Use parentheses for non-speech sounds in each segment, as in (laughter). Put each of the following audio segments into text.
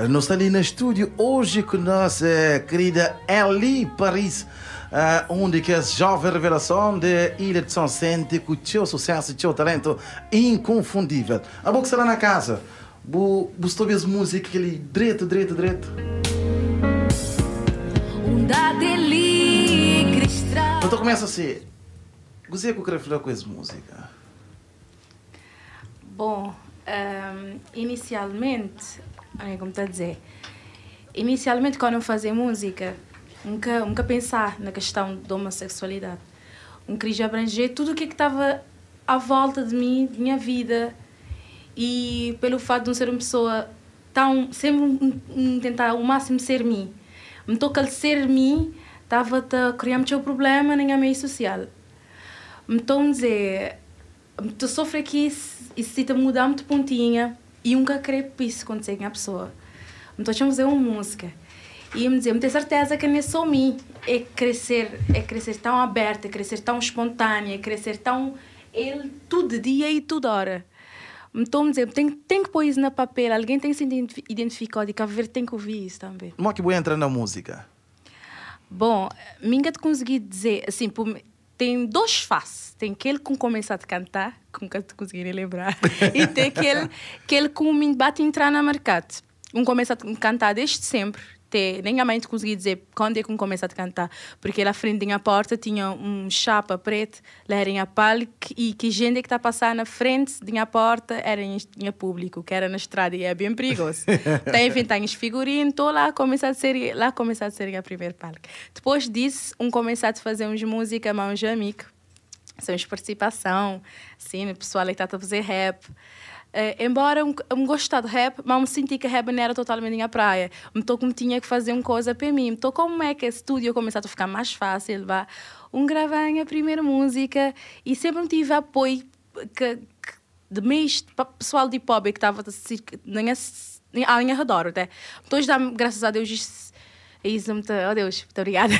Eh, nós estamos ali no estúdio hoje com nossa eh, querida Ellie Paris, uh, eh, onde que é a jovem revelação de Ilha de São Sente, com o seu sucesso, o seu talento inconfundível. A boca será na casa. Vou talvez músicas que ele direto direto direito. Então começa assim. Gostei que eu queria falar com essa música. Bom, um, ehm, inicialmente como está a dizer, inicialmente quando eu fazia música, nunca, nunca pensar na questão da homossexualidade. Um queria abranger tudo o que é estava à volta de mim, de minha vida. E pelo fato de não ser uma pessoa tão. sempre tentar o máximo ser mim. Me toca ser mim, estava a criar um problema na minha meio social. Me estou a dizer. estou a sofrer aqui e se te mudar-me de pontinha e nunca creio isso acontecer com a pessoa. Então, tínhamos fazer uma música. E me dizer, me ter certeza que não é só mim. É crescer, é crescer tão aberta, é crescer tão espontânea, é crescer tão... Ele, tudo dia e toda hora. Então, me dizer, tem, tem que pôr isso na papel. Alguém tem que se identificar. De Cabo ver tem que ouvir isso também. Como é que vou entrar na música? Bom, nunca te consegui dizer, assim, por tem dois faces. Tem aquele que começa a cantar, que nunca te conseguirei lembrar, (laughs) e tem aquele, aquele que me bate entrar no mercado. Um começa a cantar desde sempre, ter, nem a mãe te conseguia dizer quando é que começa a cantar, porque lá frente da porta tinha um chapa preto, lá era a palco e que gente é que está a passar na frente da porta era em, em público, que era na estrada e é bem perigoso. (laughs) Tá então, enfim, tem os figurinos, estou lá começar a ser, lá começar a ser a primeira palco. Depois disso, um começar a fazer uns música, mãos de amigo, são as participação, assim, o pessoal é que está a fazer rap. Uh, embora eu me gostasse de rap, mas me senti que rap não era totalmente minha praia. Me tô como tinha que fazer uma coisa para mim. Me tô como é que esse estúdio começou a ficar mais fácil, vá. Um gravar a primeira música e sempre tive apoio que, que de mês pessoal de hip-hop que estava ao minha redor até. Então, já, graças a Deus, isso, isso muito, oh Deus, muito obrigada.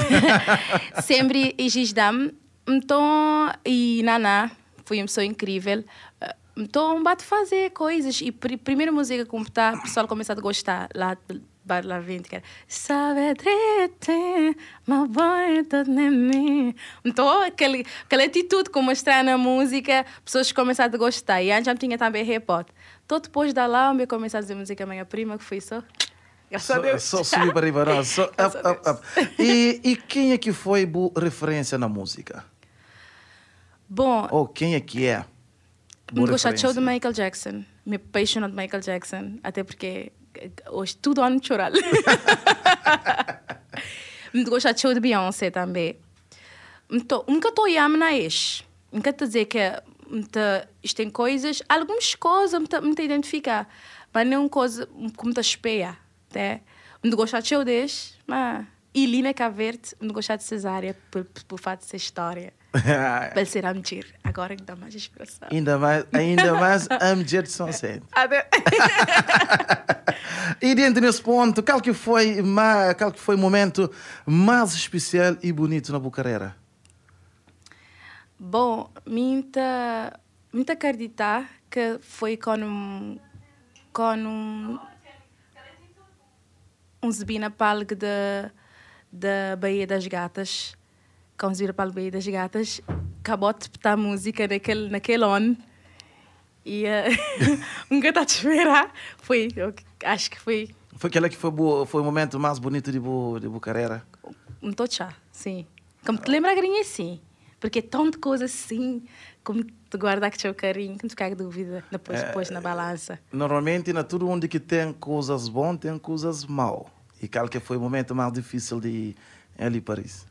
(laughs) sempre existe dá-me. Então, e Naná foi uma pessoa incrível. Uh, então, bate fazer coisas. E pr primeira música que tá, o pessoal começou a gostar lá bar lá vinte, que era Sabe trete, my boy me. Então, aquele, aquela atitude que mostrar na música, pessoas começaram a gostar. E antes já tinha também repórter. Então, depois da lá, eu comecei a fazer música minha prima, que foi só. Só, subiu para Ribeirão, só E, e quem é que foi referência na música? Bom. Ou quem é que é? Muito gostou do Michael Jackson. Me apaixonou de Michael Jackson. Até porque eh, hoje tudo ano chorar. Muito gostou de Beyoncé também. Então, nunca estou a na ex. Nunca estou a dizer que tem coisas, algumas coisas me te identificar, mas não é coisa como te espelha, né? Tá? Não gostar de eu mas e Lina Caverte não gostar de Cesária por, por, por fato de ser história. (laughs) ser Amjir. Agora que mais expressão. Ainda mais, ainda mais a de São Sede. (laughs) (laughs) e dentro desse ponto, qual que, foi, qual que foi o momento mais especial e bonito na Bucareira? Bom, minta, minta acreditar que foi com um, com um, um zebina da da Baía das Gatas Conseguir para o das gatas, acabou de botar música naquele, naquele on E uh, nunca está a esperar. Foi, acho que foi. Foi aquela que foi, foi o momento mais bonito de boa, de boa carreira? Muito chá, sim. Como te lembra, a grinha, sim. Porque é tanta coisa assim, como te guardar que teu carinho, como ficar dúvida depois, é, depois na balança. Normalmente, na tudo onde que tem coisas boas, tem coisas mal. E qual que foi o momento mais difícil de ali Paris?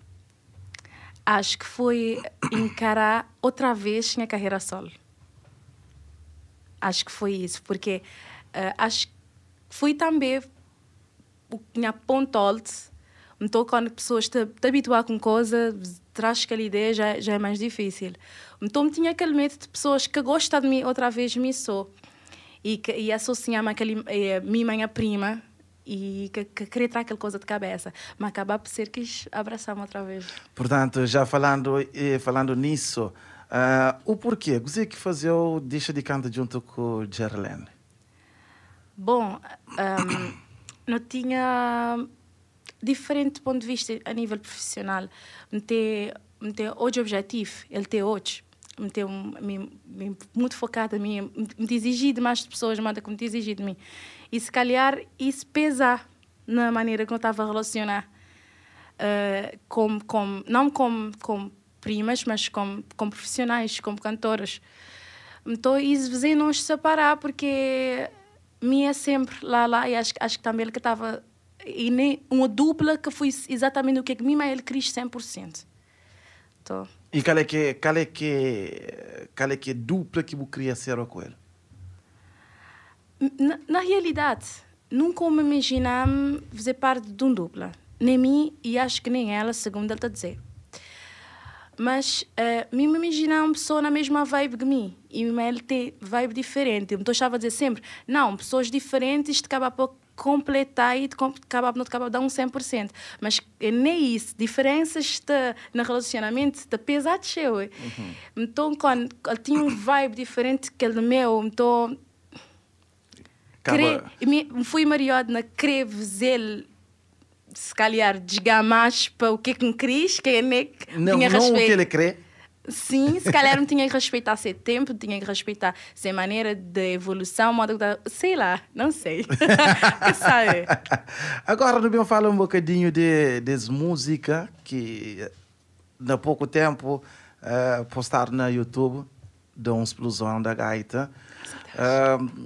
acho que foi encarar outra vez minha carreira solo. Acho que foi isso, porque uh, acho que fui também o que minha ponto alto. Então, quando pessoas te, te habituar com coisa, traz aquela ideia, já, já é mais difícil. Então, tinha aquele medo de pessoas que gostam de mim outra vez, me sou. E, que, e associar-me àquele, a eh, minha prima, e que, que queria tirar aquela coisa de cabeça, mas acabar por ser que abraçar-me outra vez. Portanto, já falando, eh, falando nisso, uh, o porquê? O que fazia Deixa de Canto junto com Gerlene? Bom, um, ehm, (coughs) não tinha diferente ponto de vista a nível profissional. Não ter hoje objetivo, ele ter hoje, me ter um, me, me, muito focada, me, me exigir de mais pessoas, manda como te me exigir de mim. E se calhar isso pesa na maneira como eu estava a relacionar. Uh, eh, como, não como, primas, mas como, profissionais, como cantoras. Então, isso não se separar, porque minha é sempre lá, lá, e acho, acho que também ele que estava. E nem uma dupla que foi exatamente o que, é que mima é ele quis 100%. Então. E qual é que qual é que qual é que dupla que eu queria ser com ele? Na, na realidade, nunca me imaginava fazer parte de um dupla. Nem mim e acho que nem ela, segundo ela está a dizer. Mas uh, eh, me imaginava uma pessoa na mesma vibe que mim e ele ter vibe diferente. Eu me estava a dizer sempre: não, pessoas diferentes, isto acaba por completar e te acaba não acaba dar um 100%. Mas é nem isso. Diferenças de, no relacionamento está pesado, cheio. Uhum. Então, quando ela tinha um vibe diferente que é o meu, então Acaba... Fui Mariodna, creves ele se calhar desgamas para o que é que me queres, que é que não, tinha não respeito. o que ele crê. Sim, se calhar (laughs) não tinha que respeitar ser tempo, tinha que respeitar ser maneira de evolução, modo da, sei lá, não sei. (laughs) sabe? (laughs) Agora, Rubinho, fala um bocadinho de, de música que, há pouco tempo, uh, eh, postaram no YouTube, um Explosão da Gaita. Uh,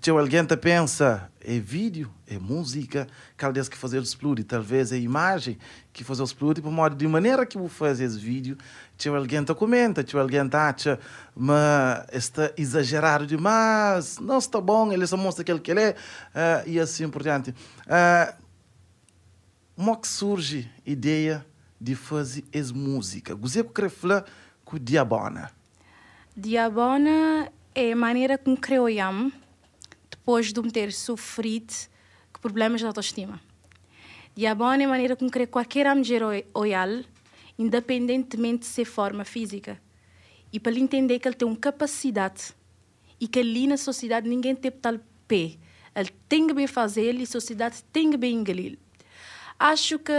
se alguém te pensa, é vídeo, é música, que vez que fazer o explode, talvez é imagem que fazer o explode, por modo de maneira que vou fazer esse vídeo, se alguém te comenta, se alguém te acha, mas está exagerado demais, não está bom, ele só mostra aquele que ele é, uh, e assim por diante. Uh, ah, como que surge a ideia de fazer essa música? Você que falar com Diabona? Diabona é a maneira como criou depois de me ter sofrido problemas de autoestima. De a boa maneira como querer qualquer mulher olhar, independentemente de ser forma física. E para ele entender que ele tem uma capacidade e que ali na sociedade ninguém tem tal pé. Ele tem que bem fazer e a sociedade tem que bem engolir. Acho que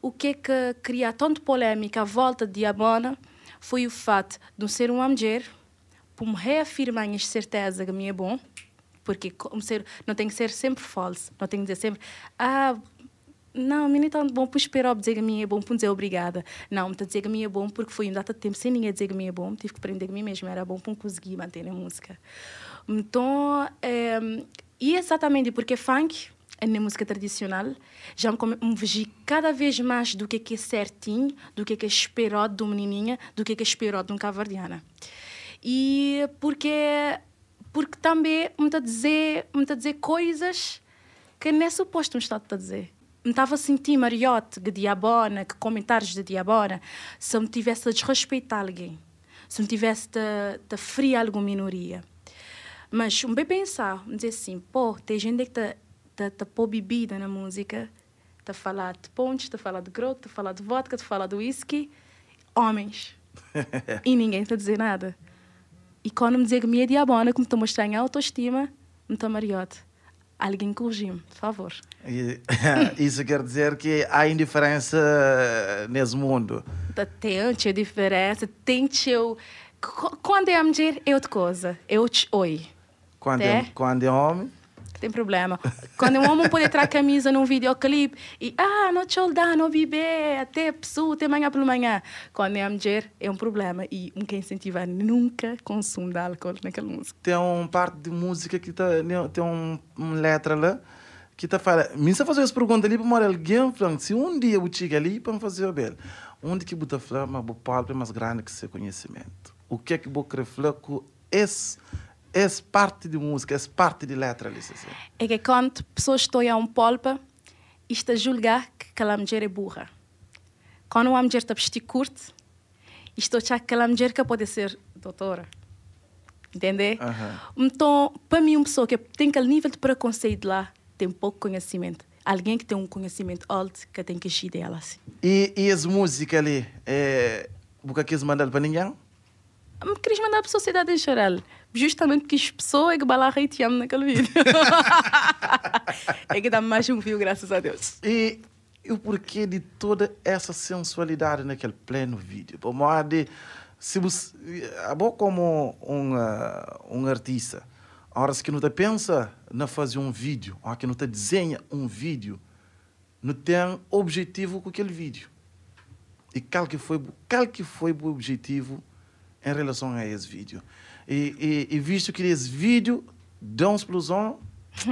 o que é que cria tanta polêmica à volta de Abona foi o fato de ser uma mulher, por me reafirmar a certeza que me é bom, porque como ser, não tem que ser sempre false, Não tem que dizer sempre, ah, não, menina, tão tá bom por esperar dizer que a minha é bom por dizer obrigada. Não, me tá dizer que a minha é bom porque foi um data de tempo sem ninguém dizer que a minha é bom, tive que aprender que a mim mesma era bom para conseguir manter a música. Então, ehm, é, e exatamente porque é funk é na música tradicional, já me, me vejo cada vez mais do que é, é certinho, do que é esperado de uma menininha, do que é esperado de um cavardiana. E porque porque também me está a dizer, me está a dizer coisas que não é suposto me estar a dizer. Me estava a sentir mariote de diabona, que comentários de diabona, se me tivesse a desrespeitar alguém, se me tivesse a, a ferir alguma minoria. Mas um bem pensar, me dizer assim, pô, tem gente que está tá, tá pôr bebida na música, está a falar de pontes, está a falar de groto, está a falar de vodka, está a falar de whisky, homens. (laughs) e ninguém está a dizer nada. E quando me dizer que me é diabona, que me estou mostrando a autoestima, me estou mariote. Alguém corrigiu me por favor. (laughs) Isso quer dizer que há indiferença nesse mundo? Tá, tem diferença, tem eu... Quando é mulher, é outra coisa, eu é te oi. Quando é quando é homem? tem problema. Quando um homem pode tirar a camisa num videoclipe e, ah, não te olhar, não beber, até pessoa, até manhã pelo manhã. Quando é a mulher, é um problema. E um que incentiva nunca consumo de álcool naquela música. Tem uma parte de música que tá, né, tem um, uma letra lá que está falando. me está fazendo essa pergunta ali para alguém, falando, se um dia eu chego ali para fazer o belo, onde que eu falar, o palco é mais grande que seu conhecimento. O que é que eu vou querer falar com esse és parte de música, és parte de letra, ali, assim. É que quando pessoas estão a um polpa, isto a julgar que aquela mulher é burra. Quando uma mulher está vestir curta, isto a que aquela mulher que pode ser doutora. Entende? Uhum. Então, para mim, uma pessoa que tem aquele nível de preconceito lá, tem pouco conhecimento. Alguém que tem um conhecimento alto, que tem que agir dela, assim. E, e as músicas ali, é... é que quis mandar para ninguém? Hum, queres mandar para a sociedade em geral justamente porque as pessoas é que te hateando naquele vídeo. (laughs) é que dá mais um view, graças a Deus. E, o porquê de toda essa sensualidade naquele pleno vídeo? Por de, se você, é bom como um, eh, um artista, horas que não te pensa na fazer um vídeo, ou que não te desenha um vídeo, não tem objetivo com aquele vídeo. E qual que foi, qual que foi o objetivo em relação a esse vídeo? e, e, e visto que eles vídeo dão explosão? (laughs)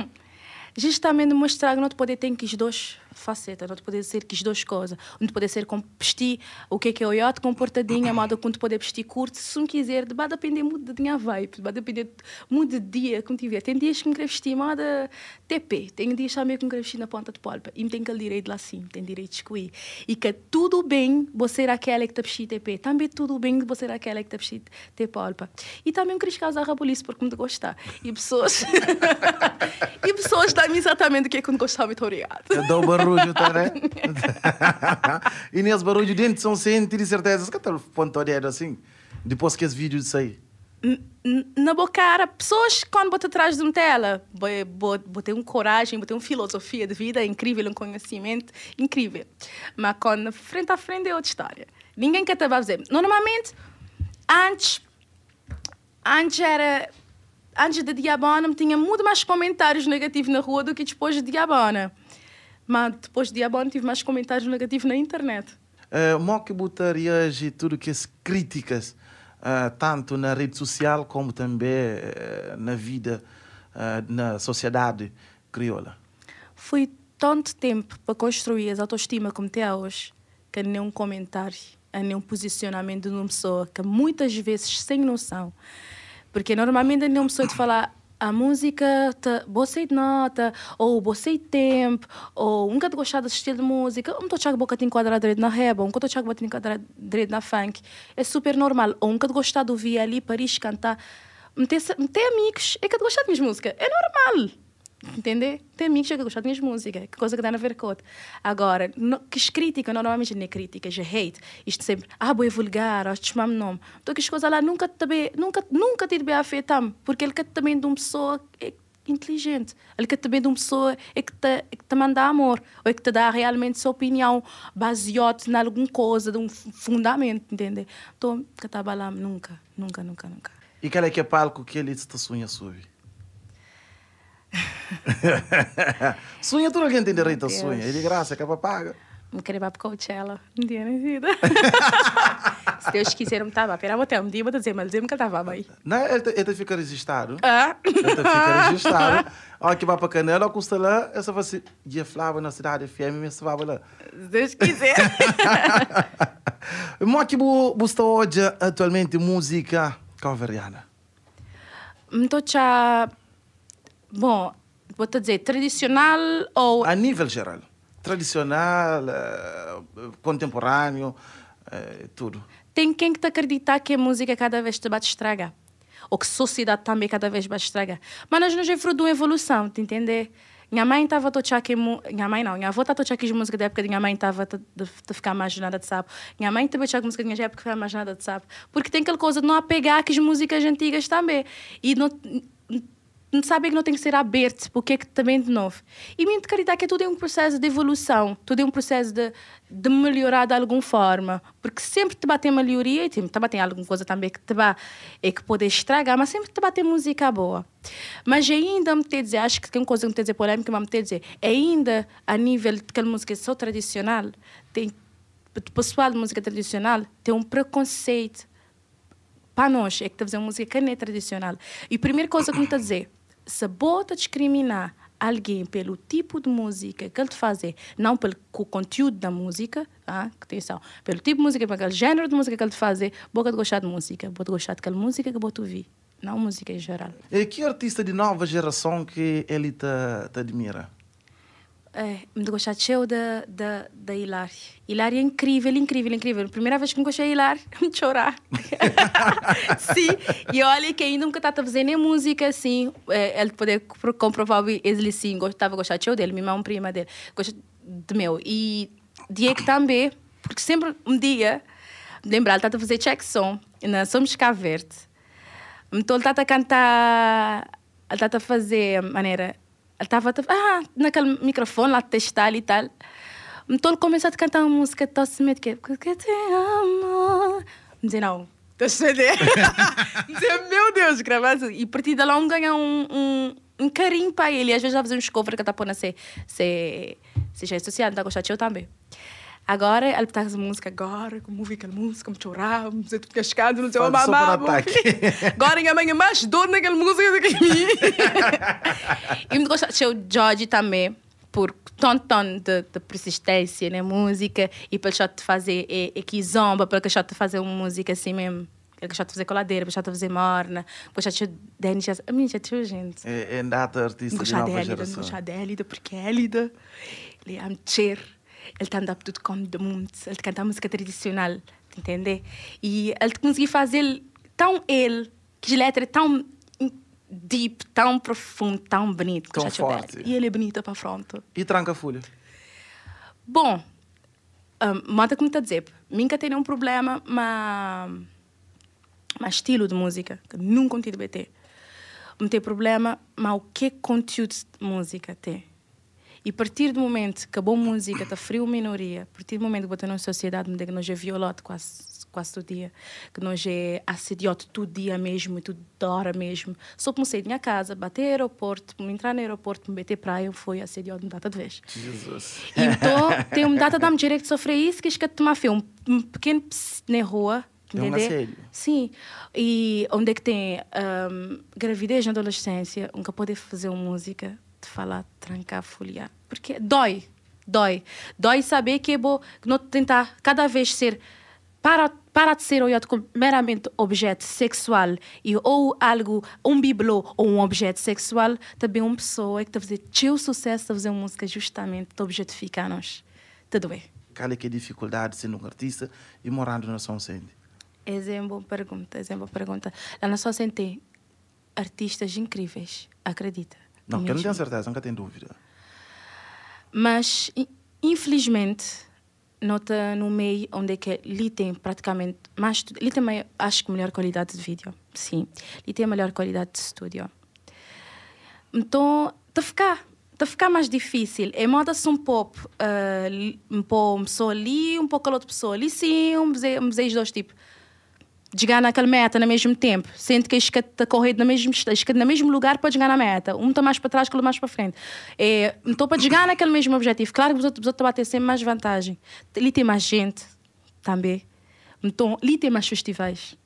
Justamente mostrar que não te poder ter que os dois faceta, não te podes ser que as duas coisas. Não te podes ser com vestir o que é que é o yacht comportadinho, moda quando poder vestir curto, se não quiser, vai depender muito da de minha vibe, vai depender muito de dia como tiver. Tem dias que me quero vestir moda TP, tem dias também que me quero vestir na ponta de palpa, e me tem aquele direito lá sim, tem direito de escolher. E que tudo bem você ser aquela que está vestir TP, também tudo bem você ser aquela que está vestir TP palpa. E também me queres causar a polícia porque me gostar. E pessoas. (laughs) e pessoas dão-me exatamente o que é que me gostava, muito obrigado. Eu dou Barujo, tá, né? e (laughs) nesse barulho dentro são sem ter certeza. que tal ponto de assim? Depois que esse vídeo sair. Na boa cara, pessoas quando botam atrás de uma tela, botei um coragem, botei uma filosofia de vida incrível, um conhecimento incrível. Mas quando frente a frente é outra história. Ninguém quer te dizer. Normalmente, antes, antes era antes da Diabona tinha muito mais comentários negativos na rua do que depois da de Diabona mas depois de Abon tive mais comentários negativos na internet. Uh, Moque Butarias e tudo que as críticas, uh, tanto na rede social como também uh, na vida, na sociedade crioula? Foi tanto tempo para construir a autoestima como até hoje, que nenhum comentário, nenhum posicionamento de uma pessoa, que muitas vezes sem noção, porque normalmente nenhuma pessoa te falar a música te de nota ou de tempo ou nunca te gostar desse estilo de música um tochak boca te enquadrar direito na reba um tochak boca te enquadrar direito na funk é super normal ou nunca te gostar de ouvir ali Paris cantar não tem amigos é que te gostar de música é normal entender? Tem amigos que gostam de minhas músicas, que coisa que dá a ver com Agora, no, que crítica, normalmente não é crítica, é hate. Isto sempre, ah, boi vulgar, ou chamar nome. Então, que as coisas lá nunca também, nunca, nunca te afetar porque ele que também de uma pessoa é inteligente. Ele que também de uma pessoa é que te, é que te manda amor, ou é que te dá realmente sua opinião baseado em alguma coisa, de um fundamento, entende? Então, que tá lá nunca, nunca, nunca, nunca. E qual é que é palco que ele está sonha subir? sonha, (laughs) não quer tem direito a sonho? É de graça, acaba paga. Me querer para Coachella um dia na vida. (laughs) Se Deus quiser, me estava. Pera, até um dia, vou dizer, mas dizer-me que estava aí. Não, ele fica registrado. Ah? Ele fica (laughs) registrado. Olha que vai para Canela, custa lá, Eu só ser dia flava na cidade FM, me vai lá. Se Deus quiser. Mas que você hoje atualmente música caveriana? Estou já. Bom, vou te dizer, tradicional ou. A nível geral. Tradicional, eh, contemporâneo, eh, tudo. Tem quem que te acreditar que a música cada vez te bate estragar ou que a sociedade também cada vez bate estragar. Mas nós nos é fruto de uma evolução, te entender? Minha mãe estava a tocar aqui, minha mãe não, minha avó estava a tocar aqui músicas da época de minha mãe estava de, de ficar imaginada de sapo. Minha mãe também tocar música da minha época ficar imaginada de sapo. Porque tem aquela coisa de não apegar que as músicas antigas também. E não, sabem que não tem que ser aberto, porque é que também de novo. E mesmo de caridade, que é tudo é um processo de evolução, tudo é um processo de, de melhorar de alguma forma, porque sempre te uma melhoria e te bate alguma coisa também que te bate, é que pode estragar, mas sempre te batem música boa. Mas ainda me te dizer, acho que tem uma coisa que me te dizer polêmica, mas me te dizer, ainda a nível de que a música é só tradicional, tem, pessoal de música tradicional tem um preconceito para nós, é que está a fazer música que não é tradicional. E a primeira coisa que me está a dizer, se bota discriminar alguém pelo tipo de música que ele te faz, não pelo conteúdo da música, ah, atenção, pelo tipo de música, pelo género de música que ele faz, boca de gostar de música, boca de gostar daquela música que boto ouvir, não música em geral. E que artista de nova geração que ele te, te admira? É, me de da, da, da Hilária. Hilária é incrível, incrível, incrível. Primeira vez que me gostei de Hilária, me chorar. (laughs) Sim, e olha que ainda nunca estava fazendo música, assim. É, ele poder comprovar, ele sim, gostava, gostava dele, minha mãe, prima dele, gostava de meu. E Diego também, porque sempre um dia, lembrar, ele estava a fazer check-som na Somos Cá Verde. Então ele estava a cantar, ele estava a fazer maneira estava ah, naquele microfone lá testar e tal. Então ele começou a cantar uma música Tosse Medo, que é Porque te amo. Dizia, não, estou me é". (laughs) Dizia, meu Deus, gravar E a partir de lá um ganha um, um, um carinho para ele. E às vezes já fazer um cover que está por nascer. Se, se já é social, está a gostar de eu também. Agora ele tá com música, agora, com música, música, como chorar, como dizer tudo cascado, não sei o mamá. (laughs) Agora em amanhã é mais dor naquela música do que mim. (laughs) e me gosta de ser o Jorge também, por tanto tom de, de, persistência na né? música e pelo shot de fazer, e é que zomba, pelo que de fazer uma música assim mesmo. Ele gostava de fazer coladeira, gostava de fazer morna, gostava de Dennis. A minha já tinha gente. É, é nada artista gostava de nova geração. Gostava de Hélida, porque é Hélida. Ele é amcher ele está andando tudo como do mundo, ele canta música tradicional, entende? E ele conseguiu fazer tão ele, que letra letras é tão deep, tão profundo, tão bonito. Tão forte. E ele é bonito para pronto. E tranca a folha? Bom, um, como está a dizer, nunca tenho um problema, mas... Mas estilo de música, nunca tive BT. Não tem problema, mas o que conteúdo de música tem? E a partir do momento que acabou música, está frio minoria, a partir do momento que botou na sociedade, onde nós é violado quase, quase todo dia, que nós é assediado todo dia mesmo, tudo hora mesmo. Só sair de minha casa, bater aeroporto, me entrar no aeroporto, me bater praia, eu fui assediado uma data de vez. Jesus. Então, (laughs) tem uma data dar me direito de sofrer isso, que é de tomar filme. Um pequeno ps na rua, entender? Um Sim. E onde é que tem um, gravidez na adolescência, nunca pode fazer música, de falar trancar, folhear, porque dói, dói. Dói saber que vou não tentar cada vez ser para para de ser olhado como meramente objeto sexual e ou algo, um bibelô ou um objeto sexual, também uma pessoa que está a fazer teu sucesso, está a fazer música justamente para objetificar-nos. tudo tá bem Qual é que é a dificuldade de ser um artista e morando na São é Sente? Exemplo, pergunta, exemplo, pergunta. Lá na São Sente tem artistas incríveis, acredita. Não, que eu não tenho certeza, nunca tenho dúvida. Mas, infelizmente, nota no meio onde é que ali tem praticamente mais... Ali também acho que melhor qualidade de vídeo, sim. Ali tem a melhor qualidade de estúdio. Então, está a ficar está a ficar mais difícil. É moda se um pouco uh, um pouco uma pessoa ali, um pouco a outra pessoa ali, sim, um desejo dois tipos chegar naquela meta no mesmo tempo. Sendo que está correndo no mesmo, no mesmo lugar para chegar na meta. Um está mais para trás, outro mais para frente. É, então, para chegar naquele mesmo objetivo, claro que os outros, estão a ter sempre mais vantagem. Ali tem mais gente também. Então, ali tem mais festivais.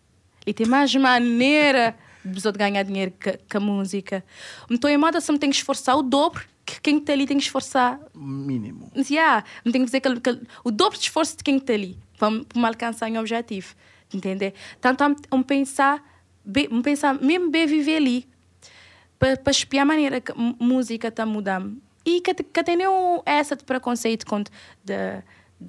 Ali tem mais maneira de ganhar dinheiro com a música. Então, em moda, se me tem que esforçar o dobro que quem está ali tem que esforçar. Mínimo. Yeah. Não tenho que dizer que, o dobro de esforço de quem está ali para, para me alcançar em objetivo entende? Tanto um pensar, um pensar mesmo bem viver ali, para espiar a maneira que a música está mudando. E que, que tem essa de preconceito contra de, de,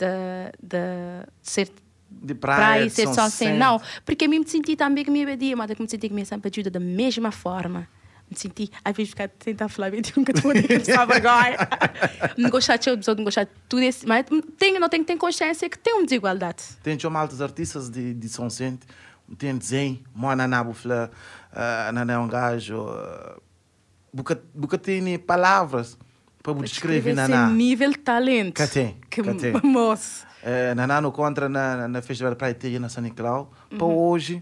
de ser de praia, praia ser só assim Não, porque eu me senti também que me abadia, mas eu me senti que me sempre ajuda da mesma forma me senti, às vezes, ficar tentar falar bem de um que eu só vergonha. (laughs) não gostar de outros, não gostar de tudo isso. Mas tenho, não tenho, tenho consciência que tem uma desigualdade. Tem de já altos artistas de, de São Sente, tem desenho, Moana Nabufla, Anané eh, um gajo, eh, Buca tem palavras para descrever Naná. Esse nível de talento. Que tem. Que, que moço. Eh, Naná no contra na, na Festival Praia na São Nicolau. Para uhum. hoje,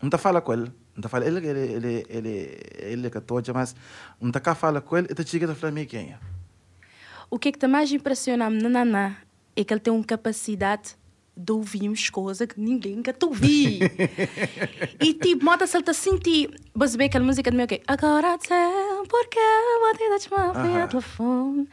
não está a falar com ele. Então fala, ele, ele, ele, ele, ele é católico, mas não está cá fala com ele, e te a falar quem é. O que é que está mais impressionante no Naná é que ele tem uma capacidade de ouvir ouvirmos coisas que ninguém nunca te ouvi. (laughs) e tipo, moda se ele está sentir, você vê aquela música de meu quê agora tem, porque eu te chamar telefone.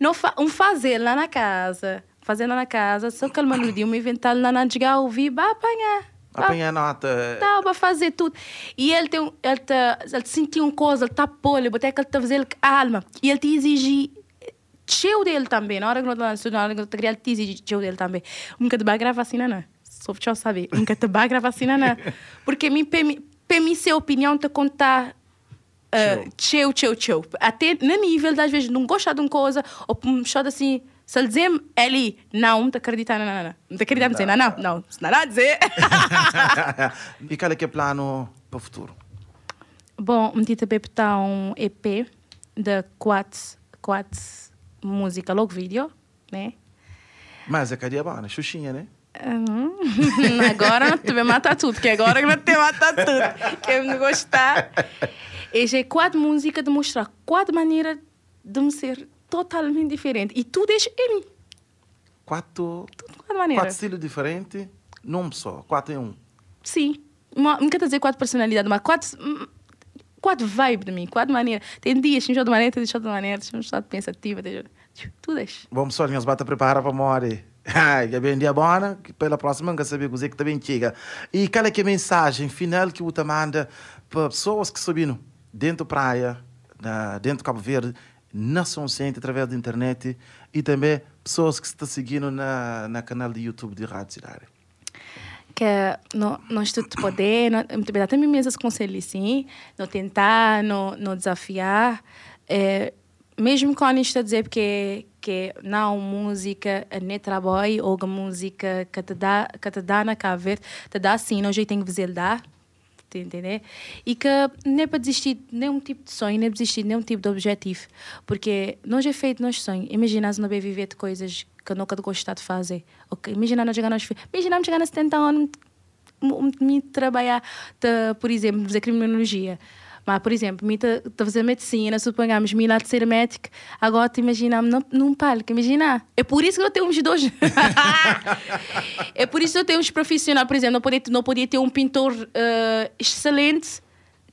Não fa um fazer lá na casa, fazer lá na casa, só que ele me iludiu, uma inventar lá na antiga, ouvir, vai apanhar. Ah, nota. Tá, para fazer tudo. E ele tem ele, tá, ele sentiu uma coisa, ele está polho, até que ele está fazendo alma. E ele te exige cheio dele também. Na hora que eu estou na hora que eu estou ele te exige cheio dele também. Nunca te vai gravar assim, não. Só para eu saber. Nunca te vai gravar assim, não. Porque me mim, a opinião te contar tchau, tchau, tchau. Até no nível das vezes não gostar de uma coisa, ou me assim, se ele dizer ali, não, não te acreditar, não, não, não. Não te acreditar, não, não, não, não. Se não nada dizer. e qual é que é o plano para o futuro? Bom, me tita está um EP de quatro, quatro músicas, logo vídeo, né? Mas é cadiabana, xuxinha, né? Uhum. Mm-hmm. agora (laughs) tu vai matar tudo, que agora que vai te matar tudo. Quem me gostar. (laughs) já é quatro músicas de mostrar quatro maneiras de me ser totalmente diferente. E tu deixa ele. Quatro, tudo, quatro, maneiras. quatro estilos diferentes num só, quatro em um. Sim. Uma, não quero dizer quatro personalidades, mas quatro, quatro vibe de mim, quatro maneiras. Tem dias, tem de maneira, tem de outra maneira, tem de estado pensativo, tem tudo isso. Vamos só, nós bata preparar para morrer. (laughs) Ai, que é bem dia bom né? que pela próxima quer saber que também chega. E qual é que é a mensagem final que você manda para pessoas que subiram dentro da praia, dentro do Cabo Verde, na Soncente, através da internet e também pessoas que estão seguindo na, na canal de YouTube de Rádio Cidade? que no, no Instituto Poder, no, mesmo os conselho sim, no tentar, no, no desafiar. É, mesmo quando a a dizer que que não música nem trabalho ou música que te dá que te dá na cabeça te dá sim jeito em que você dar entender? E que nem é para desistir de nenhum tipo de sonho, nem é desistir de nenhum tipo de objetivo, porque nós é feito nosso sonho. Imagina se não bem viver de coisas que nunca gostar de fazer. Okay? Imagina não chegar aos imagina chegar a 70 anos, me trabalhar, de, por exemplo, fazer criminologia. Mas, por exemplo, mita está a fazer medicina, suponhamos, me lá de ser médico, agora te imaginamos num, palco, imagina. É por isso que eu tenho uns dois. (laughs) é por isso que eu tenho uns profissionais, por exemplo, não podia, não podia ter um pintor uh, excelente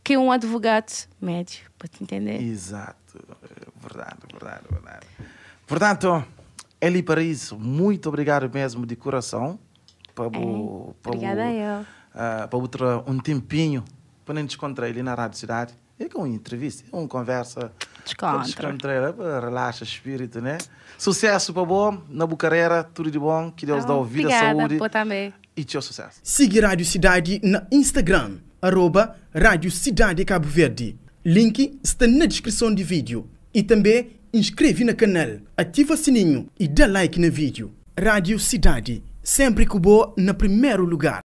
que um advogado médio, para te entender. Exato, eh, verdade, verdade, verdade. Portanto, Eli Paris, muito obrigado mesmo de coração. Para é, o, para obrigada o, eu. Uh, ah, para outro um tempinho quando a gente encontra ele na Rádio Cidade, é com entrevista, é uma conversa. Descontra. Descontra, relaxa, espírito, né? Sucesso para bom, na Bucareira, tudo de bom, que Deus ah, dá ouvida, obrigada, saúde. Pô, também. E teu sucesso. Siga Rádio Cidade na Instagram, arroba Rádio Cidade Cabo Verde. Link está na descrição do vídeo. E também inscreve no canal, ativa o sininho e dá like no vídeo. Rádio Cidade, sempre que boa, no primeiro lugar.